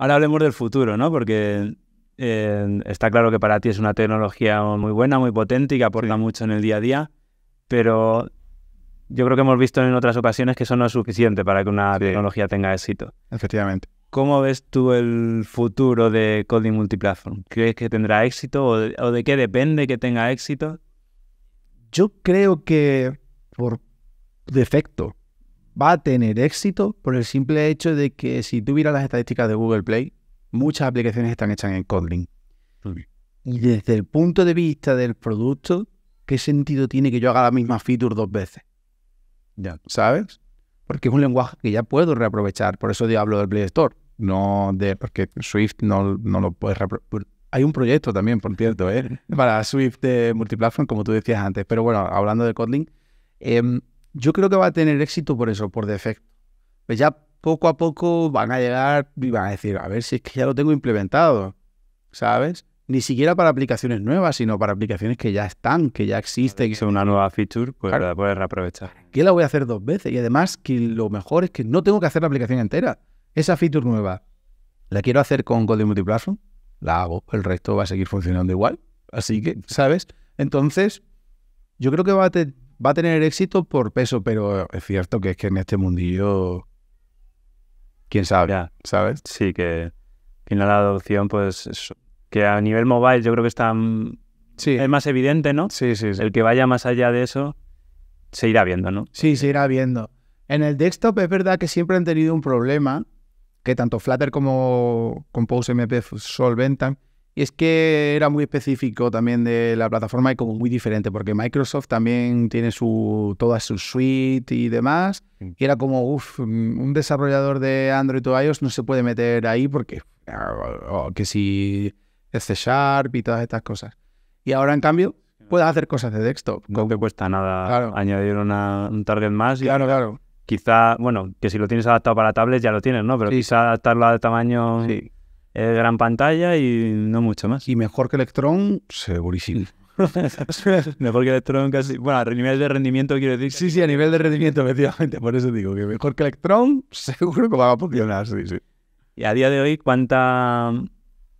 Ahora hablemos del futuro, ¿no? Porque eh, está claro que para ti es una tecnología muy buena, muy potente y que aporta mucho en el día a día, pero yo creo que hemos visto en otras ocasiones que eso no es suficiente para que una tecnología tenga éxito. Efectivamente. ¿Cómo ves tú el futuro de Coding Multiplatform? ¿Crees que tendrá éxito o de qué depende que tenga éxito? Yo creo que por defecto va a tener éxito por el simple hecho de que si tú miras las estadísticas de Google Play, muchas aplicaciones están hechas en Kotlin. Y desde el punto de vista del producto, ¿qué sentido tiene que yo haga la misma feature dos veces? Ya. ¿Sabes? Porque es un lenguaje que ya puedo reaprovechar. Por eso yo hablo del Play Store. No de. Porque Swift no, no lo puedes reaprovechar. Hay un proyecto también, por cierto, ¿eh? para Swift de multiplatform, como tú decías antes. Pero bueno, hablando de Kotlin, em, yo creo que va a tener éxito por eso, por defecto. Pues ya poco a poco van a llegar y van a decir, a ver si es que ya lo tengo implementado, ¿sabes? Ni siquiera para aplicaciones nuevas, sino para aplicaciones que ya están, que ya existen. Si una nueva feature, pues la puedes reaprovechar. Que la voy a hacer dos veces. Y además que lo mejor es que no tengo que hacer la aplicación entera. Esa feature nueva la quiero hacer con Code Multiplatform, la hago. El resto va a seguir funcionando igual. Así que, ¿sabes? Entonces, yo creo que va a, tener va a tener éxito por peso, pero es cierto que es que en este mundillo, quién sabe, ¿sabes? Sí, que en final la adopción, pues, que a nivel mobile yo creo que están, sí. es más evidente, ¿no? Sí, sí, El que vaya más allá de eso, se irá viendo, ¿no? Sí, se irá viendo. En el desktop es verdad que siempre han tenido un problema que tanto Flutter como Compose MP solventan, y es que era muy específico también de la plataforma y como muy diferente, porque Microsoft también tiene su, toda su suite y demás. Y era como, uff, mm, un desarrollador de Android o iOS no se puede meter ahí porque ah, oh, que si es C Sharp y todas estas cosas. Y ahora, en cambio, puedes hacer cosas de desktop. No te cuesta nada añadir una, un target más. claro, claro. Quizá, bueno, que si lo tienes adaptado para tablets ya lo tienes, ¿no? Pero sí. quizá adaptarlo al tamaño... Sí eh, gran pantalla y no mucho más. Y mejor que Electron, segurísimo. mejor que Electron casi. Bueno, a nivel de rendimiento quiero decir. Sí, sí, a nivel de rendimiento, efectivamente. Por eso digo que mejor que Electron, seguro que va a funcionar. Sí, sí. Y a día de hoy, ¿cuánta.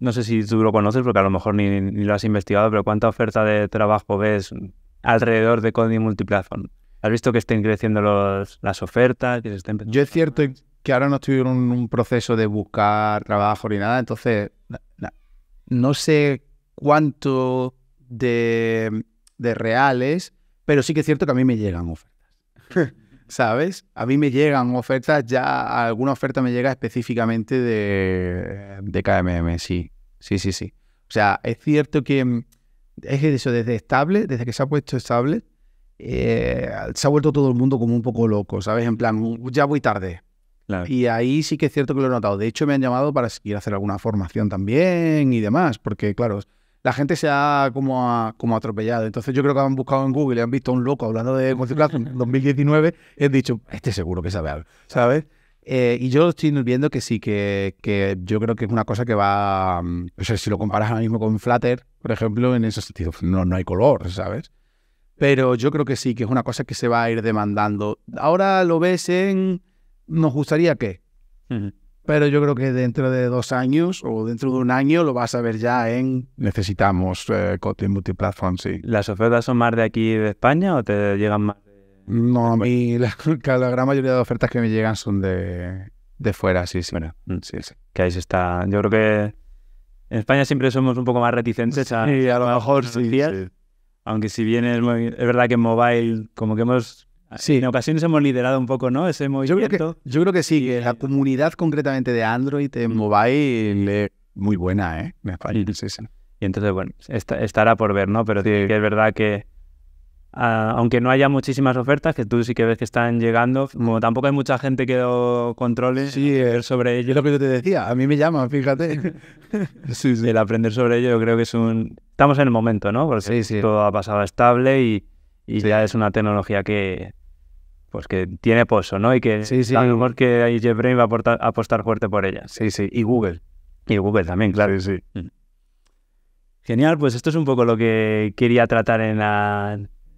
No sé si tú lo conoces, porque a lo mejor ni, lo has investigado, pero ¿cuánta oferta de trabajo ves alrededor de Coding Multiplatform? ¿Has visto que estén creciendo los, las ofertas? Que Yo es cierto, que ahora no estoy en un proceso de buscar trabajo ni nada, entonces no sé cuánto de, reales, pero sí que es cierto que a mí me llegan ofertas. ¿Sabes? A mí me llegan ofertas, ya alguna oferta me llega específicamente de, de KMM, sí. Sí, sí, sí. O sea, es cierto que mm, es eso, desde estable, desde que se ha puesto estable, eh, se ha vuelto todo el mundo como un poco loco, ¿sabes? En plan, uh, ya voy tarde, y ahí sí que es cierto que lo he notado. De hecho, me han llamado para seguir a hacer alguna formación también y demás, porque claro, la gente se ha como, como atropellado. Entonces yo creo que han buscado en Google y han visto a un loco hablando de Concept en 2019 y han dicho, este seguro que sabe algo, ¿sabes? Eh, y yo estoy viendo que sí, que, yo creo que es una cosa que va... Mm, o sea, si lo comparas ahora mismo con Flutter, por ejemplo, en ese sentido pues, no, no hay color, ¿sabes? Pero yo creo que sí, que es una cosa que se va a ir demandando. Ahora lo ves en nos gustaría que. Pero yo creo que dentro de dos años o dentro de un año lo vas a ver ya en necesitamos eh, multiplatform, sí. ¿Las ofertas son más de aquí de España o te llegan más? No, a mí la, la gran mayoría de ofertas que me llegan son de, fuera, sí, sí. Bueno, mm. sí, sí. Que ahí se está. Yo creo que en España siempre somos un poco más reticentes a, sí, a lo mejor sí, Aunque si bien es, es verdad que en mobile, como que hemos Sí. En ocasiones hemos liderado un poco, ¿no? Ese movimiento. Yo creo que, yo sí, que la comunidad concretamente de Android, de mm. mobile, es muy buena, ¿eh? Me parece. Mm. Y entonces, bueno, estará por ver, ¿no? Pero es verdad que, ah, aunque no haya muchísimas ofertas, que tú sí que ves que están llegando, mm. como tampoco hay mucha gente que lo controle sí, sobre ello. Es lo que yo te decía, a mí me llaman, fíjate. sí, El aprender sobre ello, yo creo que es un. Estamos en el momento, ¿no? Porque sí, todo ha pasado estable Y ya es una tecnología que, pues que tiene pozo, ¿no? Y que a lo mejor que ahí Brain va a apostar fuerte por ella. Sí, sí, y Google. Y Google también, claro. Sí, mm. Genial, pues esto es un poco lo que quería tratar en,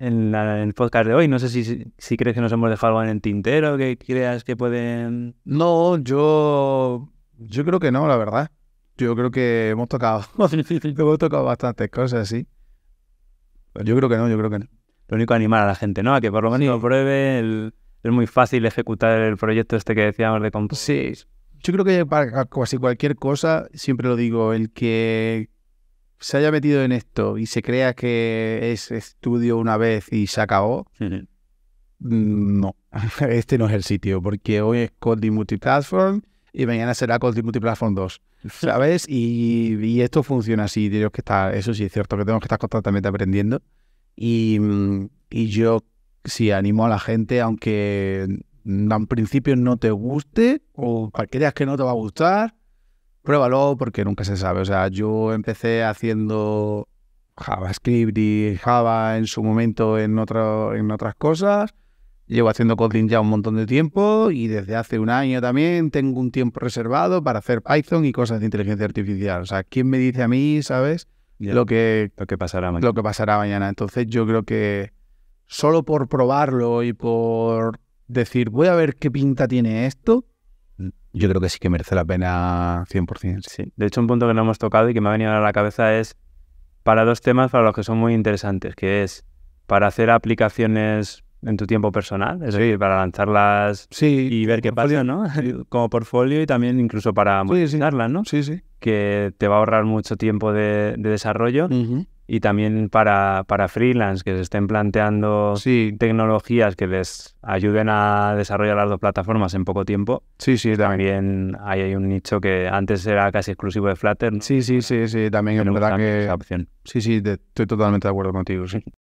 el podcast de hoy. No sé si, si, crees que nos hemos dejado algo en el tintero, que creas que pueden... No, yo, yo creo que no, la verdad. Yo creo que hemos tocado, hemos tocado bastantes cosas, sí. Yo creo que no, yo creo que no lo único animar a la gente, ¿no? A que por lo menos lo pruebe. es muy fácil ejecutar el proyecto este que decíamos de compost. Sí. Yo creo que para casi cualquier cosa, siempre lo digo, el que se haya metido en esto y se crea que es estudio una vez y se acabó, mm, no, este no es el sitio, porque hoy es Coding Multiplatform y mañana será Coding Multiplatform 2, ¿sabes? y, y, esto funciona así, que está eso sí es cierto, que tenemos que estar constantemente aprendiendo, y, mm, y yo sí animo a la gente, aunque en principio no te guste o creas que no te va a gustar, pruébalo porque nunca se sabe. O sea, yo empecé haciendo JavaScript y Java en su momento en, en otras cosas. Llevo haciendo Kotlin ya un montón de tiempo y desde hace un año también tengo un tiempo reservado para hacer Python y cosas de inteligencia artificial. O sea, ¿quién me dice a mí, sabes? lo, que, que pasará mañana. lo que pasará mañana. Entonces yo creo que solo por probarlo y por decir, voy a ver qué pinta tiene esto, mm, yo creo que sí que merece la pena 100%. Sí. De hecho, un punto que no hemos tocado y que me ha venido a la cabeza es para dos temas para los que son muy interesantes, que es para hacer aplicaciones en tu tiempo personal, es decir, para lanzarlas sí, y ver qué pasa, ¿no? como portfolio y también incluso para modificarlas, ¿no? Sí, sí. Que te va a ahorrar mucho tiempo de, desarrollo y también para, para freelance que se estén planteando tecnologías que les ayuden a desarrollar las dos plataformas en poco tiempo. Sí, sí, también hay, hay un nicho que antes era casi exclusivo de Flutter. Sí, sí, sí, sí, también es verdad que... opción. Sí, sí, estoy totalmente de acuerdo contigo, sí.